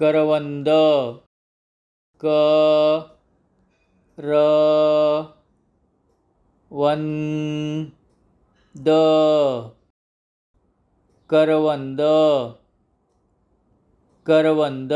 करवंद क र one the करवंद करवंद